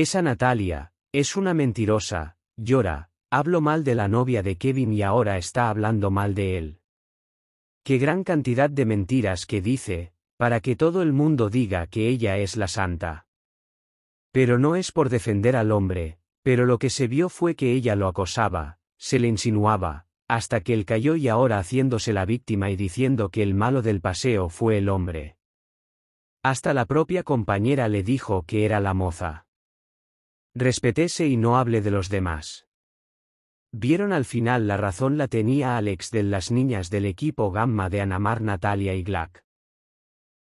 Esa Natalia, es una mentirosa, llora, hablo mal de la novia de Kevin y ahora está hablando mal de él. Qué gran cantidad de mentiras que dice, para que todo el mundo diga que ella es la santa. Pero no es por defender al hombre, pero lo que se vio fue que ella lo acosaba, se le insinuaba, hasta que él cayó y ahora haciéndose la víctima y diciendo que el malo del paseo fue el hombre. Hasta la propia compañera le dijo que era la moza. Respetese y no hable de los demás. Vieron al final la razón la tenía Alex de las niñas del equipo Gamma de Anamar Natalia y Glack.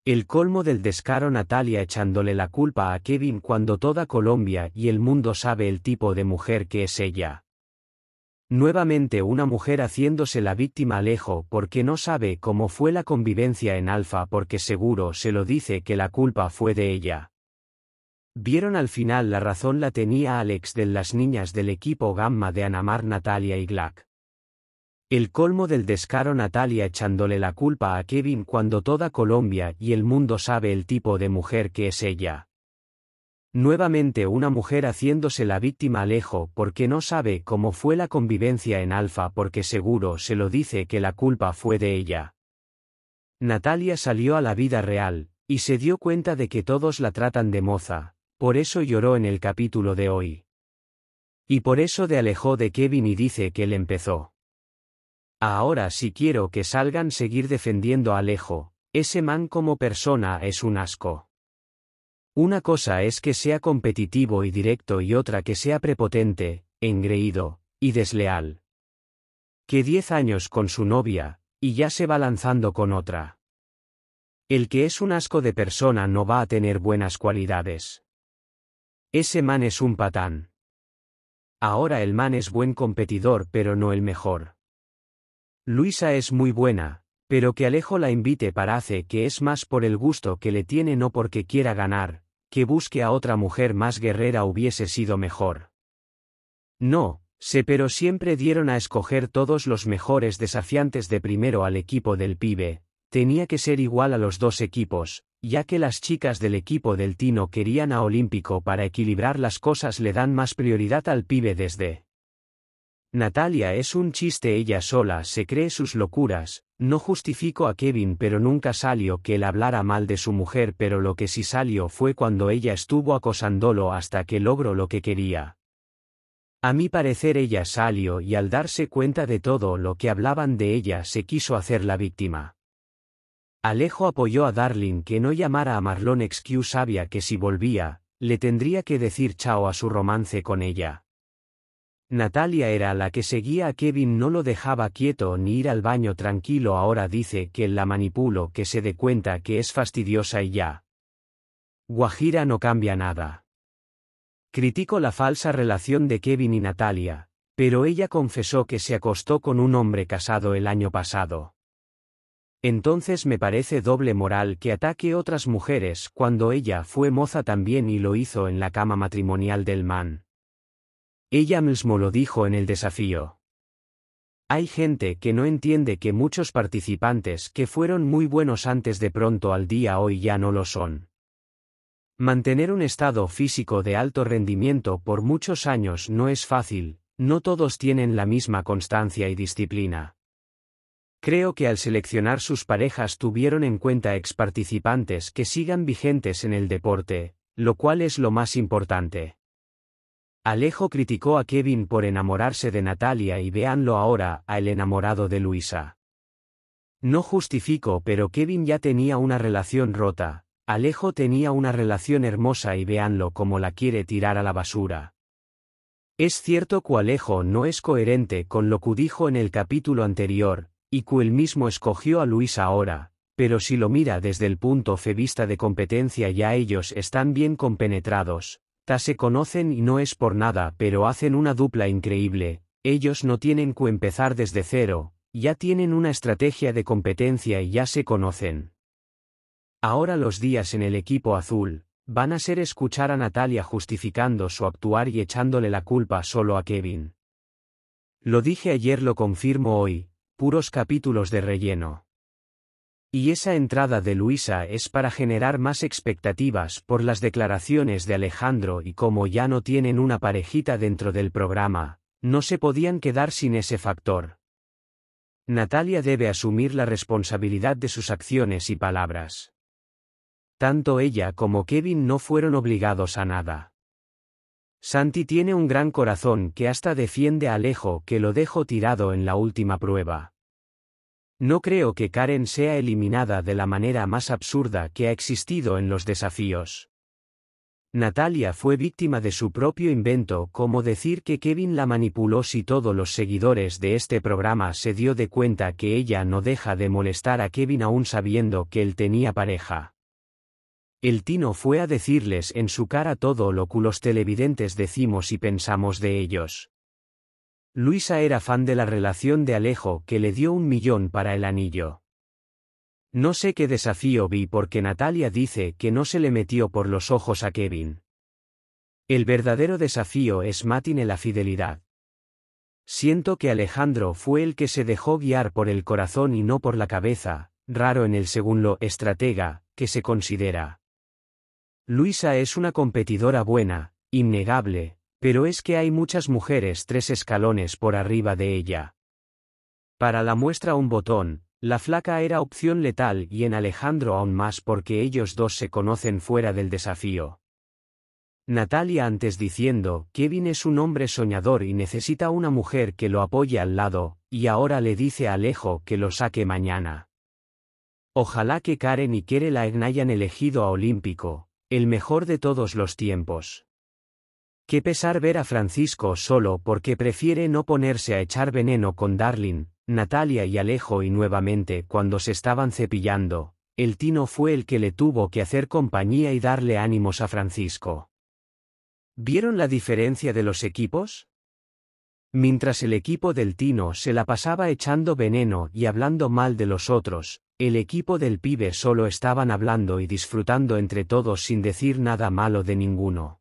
El colmo del descaro Natalia echándole la culpa a Kevin cuando toda Colombia y el mundo sabe el tipo de mujer que es ella. Nuevamente una mujer haciéndose la víctima lejos, porque no sabe cómo fue la convivencia en Alfa porque seguro se lo dice que la culpa fue de ella. Vieron al final la razón la tenía Alex de las niñas del equipo Gamma de Anamar Natalia y Glack. El colmo del descaro Natalia echándole la culpa a Kevin cuando toda Colombia y el mundo sabe el tipo de mujer que es ella. Nuevamente una mujer haciéndose la víctima Alejo porque no sabe cómo fue la convivencia en Alfa porque seguro se lo dice que la culpa fue de ella. Natalia salió a la vida real, y se dio cuenta de que todos la tratan de moza, por eso lloró en el capítulo de hoy. Y por eso de alejó de Kevin y dice que él empezó. Ahora si quiero que salgan seguir defendiendo a Alejo, ese man como persona es un asco. Una cosa es que sea competitivo y directo y otra que sea prepotente, engreído, y desleal. Que diez años con su novia, y ya se va lanzando con otra. El que es un asco de persona no va a tener buenas cualidades. Ese man es un patán. Ahora el man es buen competidor pero no el mejor. Luisa es muy buena, pero que Alejo la invite parece que es más por el gusto que le tiene no porque quiera ganar, que busque a otra mujer más guerrera hubiese sido mejor. No, sé pero siempre dieron a escoger todos los mejores desafiantes de primero al equipo del pibe, tenía que ser igual a los dos equipos, ya que las chicas del equipo del Tino querían a Olímpico para equilibrar las cosas le dan más prioridad al pibe desde. Natalia es un chiste ella sola se cree sus locuras, no justifico a Kevin pero nunca salió que él hablara mal de su mujer pero lo que sí salió fue cuando ella estuvo acosándolo hasta que logró lo que quería. A mi parecer ella salió y al darse cuenta de todo lo que hablaban de ella se quiso hacer la víctima. Alejo apoyó a Darling que no llamara a Marlon XQ sabia que si volvía, le tendría que decir chao a su romance con ella. Natalia era la que seguía a Kevin, no lo dejaba quieto ni ir al baño tranquilo, ahora dice que la manipulo, que se dé cuenta que es fastidiosa y ya. Guajira no cambia nada. Critico la falsa relación de Kevin y Natalia, pero ella confesó que se acostó con un hombre casado el año pasado. Entonces me parece doble moral que ataque otras mujeres cuando ella fue moza también y lo hizo en la cama matrimonial del man. Ella mismo lo dijo en el desafío. Hay gente que no entiende que muchos participantes que fueron muy buenos antes de pronto al día hoy ya no lo son. Mantener un estado físico de alto rendimiento por muchos años no es fácil, no todos tienen la misma constancia y disciplina. Creo que al seleccionar sus parejas tuvieron en cuenta ex participantes que sigan vigentes en el deporte, lo cual es lo más importante. Alejo criticó a Kevin por enamorarse de Natalia y véanlo ahora, a el enamorado de Luisa. No justifico, pero Kevin ya tenía una relación rota, Alejo tenía una relación hermosa y véanlo como la quiere tirar a la basura. Es cierto que Alejo no es coherente con lo que dijo en el capítulo anterior, y el mismo escogió a Luis ahora, pero si lo mira desde el punto vista de competencia ya ellos están bien compenetrados, ta se conocen y no es por nada pero hacen una dupla increíble, ellos no tienen que empezar desde cero, ya tienen una estrategia de competencia y ya se conocen. Ahora los días en el equipo azul, van a ser escuchar a Natalia justificando su actuar y echándole la culpa solo a Kevin. Lo dije ayer lo confirmo hoy, puros capítulos de relleno. Y esa entrada de Luisa es para generar más expectativas por las declaraciones de Alejandro y como ya no tienen una parejita dentro del programa, no se podían quedar sin ese factor. Natalia debe asumir la responsabilidad de sus acciones y palabras. Tanto ella como Kevin no fueron obligados a nada. Santi tiene un gran corazón que hasta defiende a Alejo que lo dejó tirado en la última prueba. No creo que Karen sea eliminada de la manera más absurda que ha existido en los desafíos. Natalia fue víctima de su propio invento, como decir que Kevin la manipuló si todos los seguidores de este programa se dio de cuenta que ella no deja de molestar a Kevin aún sabiendo que él tenía pareja. El Tino fue a decirles en su cara todo lo que los televidentes decimos y pensamos de ellos. Luisa era fan de la relación de Alejo que le dio un millón para el anillo. No sé qué desafío vi porque Natalia dice que no se le metió por los ojos a Kevin. El verdadero desafío es Matine la fidelidad. Siento que Alejandro fue el que se dejó guiar por el corazón y no por la cabeza, raro en el según lo estratega que se considera. Luisa es una competidora buena, innegable, pero es que hay muchas mujeres tres escalones por arriba de ella. Para la muestra un botón, la flaca era opción letal y en Alejandro aún más porque ellos dos se conocen fuera del desafío. Natalia antes diciendo, Kevin es un hombre soñador y necesita una mujer que lo apoye al lado, y ahora le dice a Alejo que lo saque mañana. Ojalá que Karen y la hayan elegido a Olímpico, el mejor de todos los tiempos. Qué pesar ver a Francisco solo porque prefiere no ponerse a echar veneno con Darling, Natalia y Alejo y nuevamente cuando se estaban cepillando, el tino fue el que le tuvo que hacer compañía y darle ánimos a Francisco. ¿Vieron la diferencia de los equipos? Mientras el equipo del Tino se la pasaba echando veneno y hablando mal de los otros, el equipo del pibe solo estaban hablando y disfrutando entre todos sin decir nada malo de ninguno.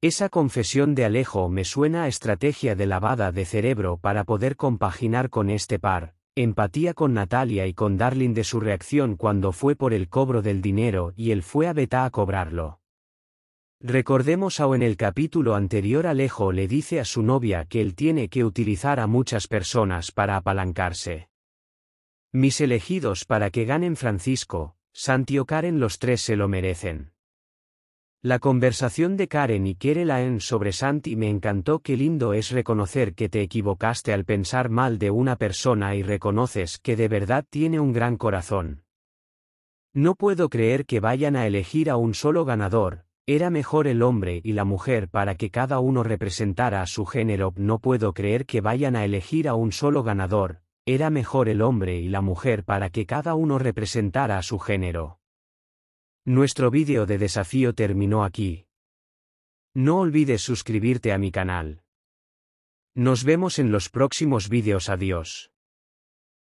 Esa confesión de Alejo me suena a estrategia de lavada de cerebro para poder compaginar con este par, empatía con Natalia y con Darling de su reacción cuando fue por el cobro del dinero y él fue a Beta a cobrarlo. Recordemos a en el capítulo anterior Alejo le dice a su novia que él tiene que utilizar a muchas personas para apalancarse. Mis elegidos para que ganen Francisco, Santi o Karen los tres se lo merecen. La conversación de Karen y Kerelaen sobre Santi me encantó qué lindo es reconocer que te equivocaste al pensar mal de una persona y reconoces que de verdad tiene un gran corazón. No puedo creer que vayan a elegir a un solo ganador, era mejor el hombre y la mujer para que cada uno representara a su género. No puedo creer que vayan a elegir a un solo ganador, era mejor el hombre y la mujer para que cada uno representara a su género. Nuestro vídeo de desafío terminó aquí. No olvides suscribirte a mi canal. Nos vemos en los próximos vídeos. Adiós.